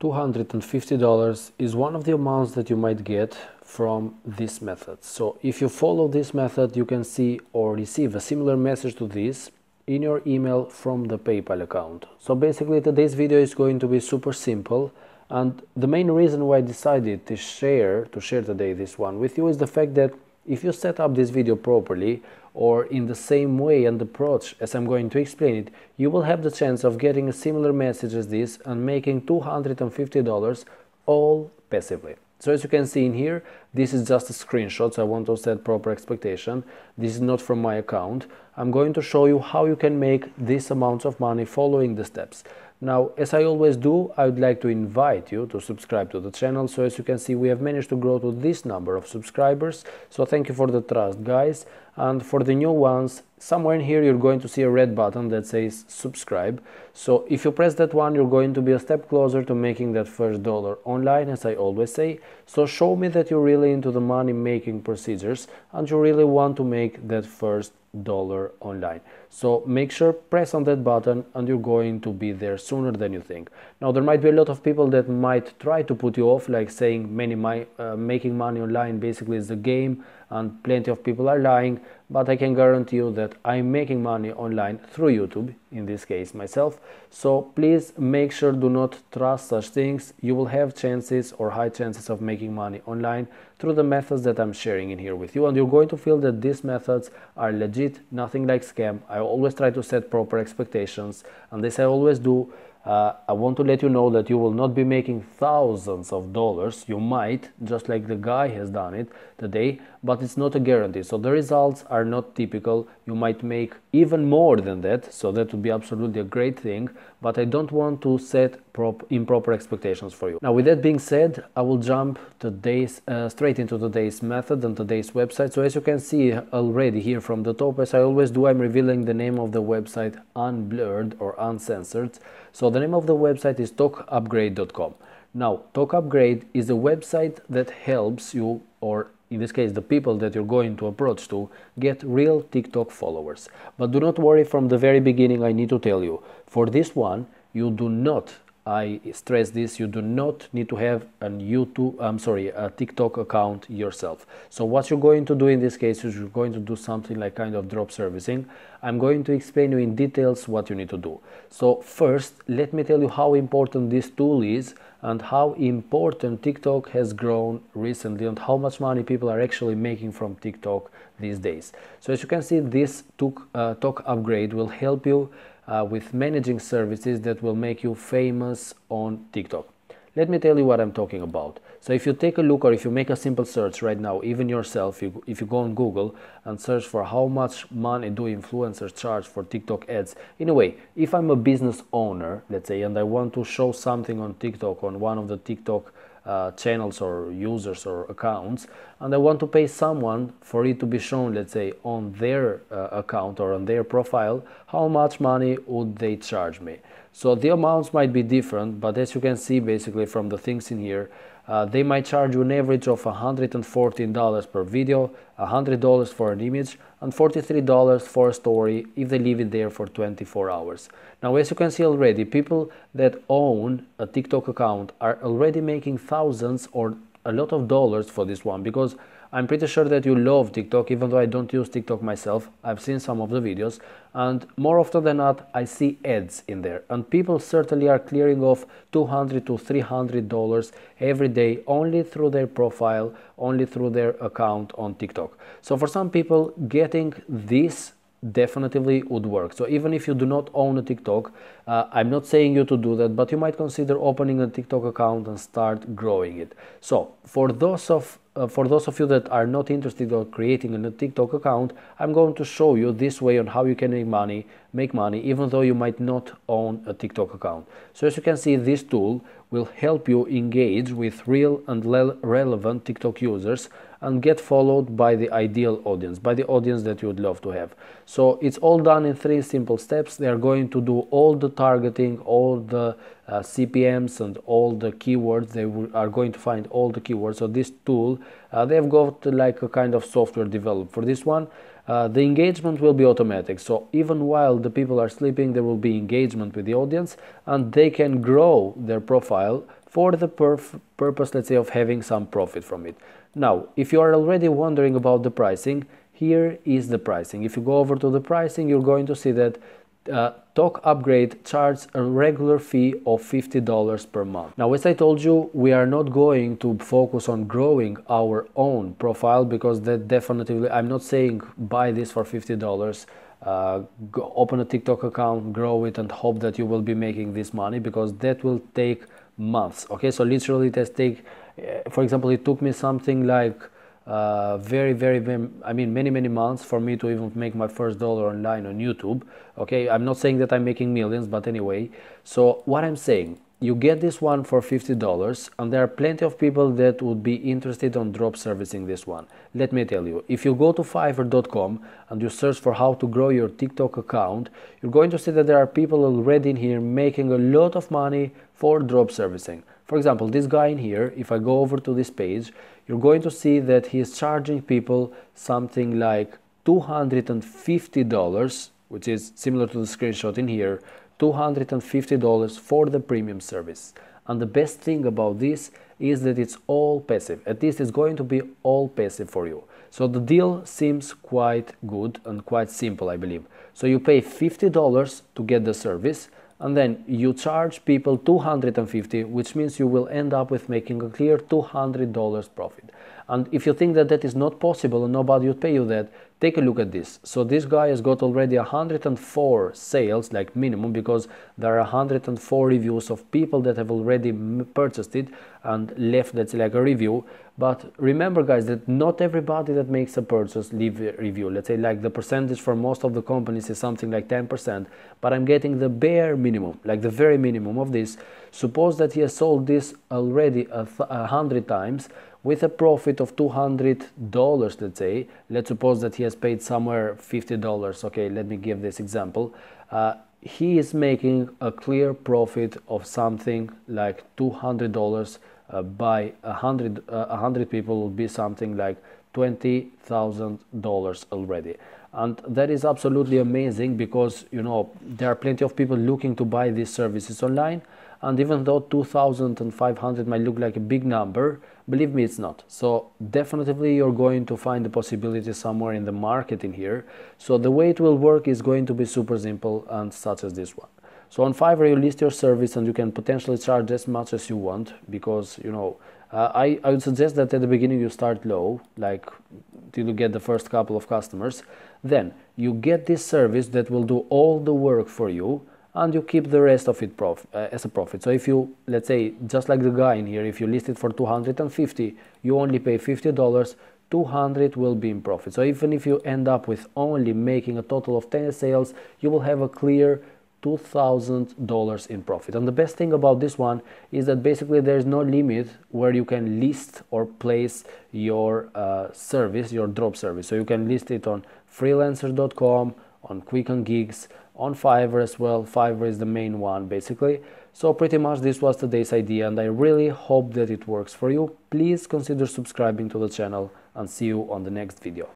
$250 is one of the amounts that you might get from this method. So if you follow this method, you can see or receive a similar message to this in your email from the PayPal account. So basically today's video is going to be super simple and the main reason why I decided to share to share today this one with you is the fact that if you set up this video properly or in the same way and approach as I'm going to explain it, you will have the chance of getting a similar message as this and making $250 all passively. So as you can see in here, this is just a screenshot, so I want to set proper expectation. This is not from my account. I'm going to show you how you can make this amount of money following the steps. Now, as I always do, I would like to invite you to subscribe to the channel. So as you can see, we have managed to grow to this number of subscribers. So thank you for the trust, guys and for the new ones somewhere in here you're going to see a red button that says subscribe so if you press that one you're going to be a step closer to making that first dollar online as i always say so show me that you're really into the money making procedures and you really want to make that first dollar online so make sure press on that button and you're going to be there sooner than you think now there might be a lot of people that might try to put you off like saying many my uh, making money online basically is a game and plenty of people are lying but I can guarantee you that I'm making money online through YouTube in this case myself so please make sure do not trust such things you will have chances or high chances of making money online through the methods that I'm sharing in here with you and you're going to feel that these methods are legit nothing like scam I always try to set proper expectations and this I always do uh, I want to let you know that you will not be making thousands of dollars. You might, just like the guy has done it today, but it's not a guarantee. So the results are not typical. You might make even more than that. So that would be absolutely a great thing. But I don't want to set improper expectations for you. Now, with that being said, I will jump today's uh, straight into today's method and today's website. So as you can see already here from the top, as I always do, I'm revealing the name of the website unblurred or uncensored. So the name of the website is talkupgrade.com. Now, TalkUpgrade is a website that helps you or in this case the people that you're going to approach to get real TikTok followers. But do not worry from the very beginning I need to tell you. For this one, you do not I stress this, you do not need to have a YouTube, I'm sorry, a TikTok account yourself. So what you're going to do in this case is you're going to do something like kind of drop servicing. I'm going to explain you in details what you need to do. So first, let me tell you how important this tool is and how important TikTok has grown recently and how much money people are actually making from TikTok these days. So as you can see, this TikTok uh, upgrade will help you uh, with managing services that will make you famous on TikTok. Let me tell you what I'm talking about. So if you take a look or if you make a simple search right now, even yourself, you, if you go on Google and search for how much money do influencers charge for TikTok ads, in a way, if I'm a business owner, let's say, and I want to show something on TikTok, on one of the TikTok uh, channels or users or accounts and I want to pay someone for it to be shown let's say on their uh, account or on their profile how much money would they charge me so the amounts might be different, but as you can see basically from the things in here, uh, they might charge you an average of $114 per video, $100 for an image, and $43 for a story if they leave it there for 24 hours. Now, as you can see already, people that own a TikTok account are already making thousands or a lot of dollars for this one because I'm pretty sure that you love TikTok, even though I don't use TikTok myself. I've seen some of the videos, and more often than not, I see ads in there. And people certainly are clearing off 200 to 300 dollars every day only through their profile, only through their account on TikTok. So for some people, getting this definitely would work. So even if you do not own a TikTok, uh, I'm not saying you to do that, but you might consider opening a TikTok account and start growing it. So for those of uh, for those of you that are not interested in creating a TikTok account, I'm going to show you this way on how you can make money, make money, even though you might not own a TikTok account. So as you can see, this tool will help you engage with real and relevant TikTok users and get followed by the ideal audience, by the audience that you would love to have. So it's all done in three simple steps. They are going to do all the targeting, all the uh, CPMs and all the keywords. They are going to find all the keywords. So this tool, uh, they've got like a kind of software developed for this one. Uh, the engagement will be automatic. So even while the people are sleeping, there will be engagement with the audience and they can grow their profile for the purpose, let's say, of having some profit from it. Now, if you are already wondering about the pricing, here is the pricing. If you go over to the pricing, you're going to see that uh, Talk Upgrade charges a regular fee of $50 per month. Now, as I told you, we are not going to focus on growing our own profile because that definitely, I'm not saying buy this for $50. Uh, go, open a TikTok account, grow it, and hope that you will be making this money because that will take months. Okay, so literally, it has take uh, for example, it took me something like uh, very, very, I mean, many, many months for me to even make my first dollar online on YouTube. Okay, I'm not saying that I'm making millions, but anyway. So, what I'm saying, you get this one for $50 and there are plenty of people that would be interested on drop servicing this one. Let me tell you, if you go to fiverr.com and you search for how to grow your TikTok account, you're going to see that there are people already in here making a lot of money for drop servicing. For example, this guy in here, if I go over to this page, you're going to see that he is charging people something like $250, which is similar to the screenshot in here, $250 for the premium service. And the best thing about this is that it's all passive. At least it's going to be all passive for you. So the deal seems quite good and quite simple, I believe. So you pay $50 to get the service and then you charge people 250 which means you will end up with making a clear $200 profit. And if you think that that is not possible and nobody would pay you that, Take a look at this. So this guy has got already 104 sales like minimum because there are 104 reviews of people that have already purchased it and left that's like a review. But remember guys that not everybody that makes a purchase leave a review. Let's say like the percentage for most of the companies is something like 10%, but I'm getting the bare minimum, like the very minimum of this. Suppose that he has sold this already a, a hundred times with a profit of $200, let's say. Let's suppose that he has paid somewhere $50 okay let me give this example uh, he is making a clear profit of something like $200 uh, by 100 uh, 100 people will be something like $20,000 already and that is absolutely amazing because you know there are plenty of people looking to buy these services online and even though 2500 might look like a big number Believe me, it's not. So definitely you're going to find the possibility somewhere in the market in here. So the way it will work is going to be super simple and such as this one. So on Fiverr, you list your service and you can potentially charge as much as you want because, you know, uh, I, I would suggest that at the beginning you start low, like till you get the first couple of customers. Then you get this service that will do all the work for you and you keep the rest of it prof uh, as a profit. So if you, let's say, just like the guy in here, if you list it for 250, you only pay $50, 200 will be in profit. So even if you end up with only making a total of 10 sales, you will have a clear $2,000 in profit. And the best thing about this one is that basically there's no limit where you can list or place your uh, service, your drop service. So you can list it on freelancer.com, on Quick on Gigs, on Fiverr as well. Fiverr is the main one basically. So pretty much this was today's idea and I really hope that it works for you. Please consider subscribing to the channel and see you on the next video.